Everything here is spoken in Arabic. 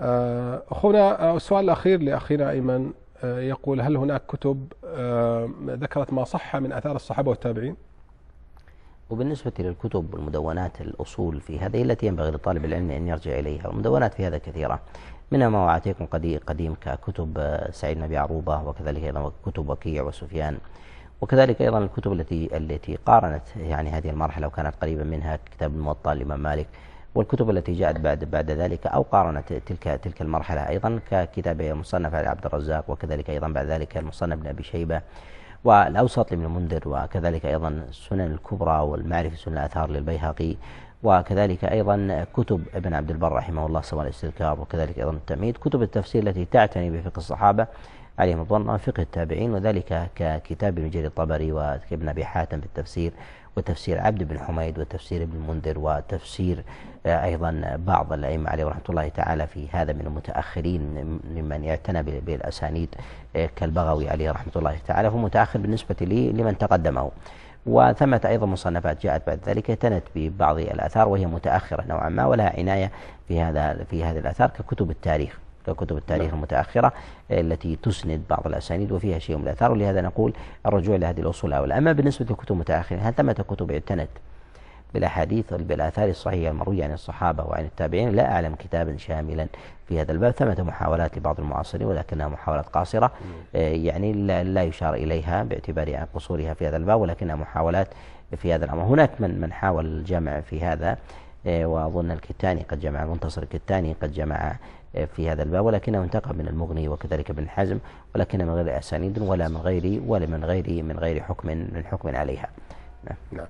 أخونا آه، آه، السؤال الأخير لأخينا أيمن آه، يقول هل هناك كتب ذكرت ما صح من آثار الصحابة والتابعين؟ وبالنسبة للكتب والمدونات الأصول في هذه التي ينبغي لطالب العلم أن يرجع إليها والمدونات في هذا كثيرة منها ما هو قديم ككتب سعيد بن عروبة وكذلك أيضا كتب وكيع وسفيان وكذلك أيضا الكتب التي التي قارنت يعني هذه المرحلة وكانت قريبا منها كتاب الموطأ للإمام مالك والكتب التي جاءت بعد بعد ذلك أو قارنت تلك تلك المرحلة أيضا ككتاب مصنف علي عبد الرزاق وكذلك أيضا بعد ذلك المصنف بن أبي شيبة والأوسط لابن المنذر وكذلك أيضا السنن الكبرى والمعرفة سنن الآثار للبيهقي وكذلك أيضا كتب ابن عبد البر رحمه الله سواء الاستذكار وكذلك أيضا التمهيد كتب التفسير التي تعتني بفقه الصحابة عليهم الظن فقه التابعين وذلك ككتاب ابن جرير الطبري وابن أبي حاتم في التفسير وتفسير عبد بن حميد وتفسير ابن المنذر وتفسير آه، أيضا بعض الأئمة عليه رحمة الله تعالى في هذا من المتأخرين ممن يعتنى بالأسانيد آه، كالبغوي عليه رحمة الله تعالى هو متأخر بالنسبة لي لمن تقدمه وثمة أيضا مصنفات جاءت بعد ذلك اعتنت ببعض الآثار وهي متأخرة نوعا ما ولها عناية في هذا في هذه الآثار ككتب التاريخ ككتب التاريخ المتأخرة آه، التي تسند بعض الأسانيد وفيها شيء من الآثار ولهذا نقول الرجوع إلى هذه الأصول أولى أما بالنسبة للكتب المتأخرة هل ثمة كتب اعتنت بالأحاديث بالآثار الصحيحة المروية عن الصحابة وعن التابعين لا أعلم كتابا شاملا في هذا الباب ثمة محاولات لبعض المعاصرين ولكنها محاولات قاصرة آه، يعني لا يشار إليها باعتبار قصورها في هذا الباب ولكنها محاولات في هذا الأمر هناك من من حاول الجمع في هذا آه، وأظن الكتاني قد جمع المنتصر الكتاني قد جمع آه، في هذا الباب ولكنه انتقى من المغني وكذلك ابن حزم ولكن من غير أسانيد ولا من غير ولا من غيري من غير حكم من حكم عليها نعم, نعم.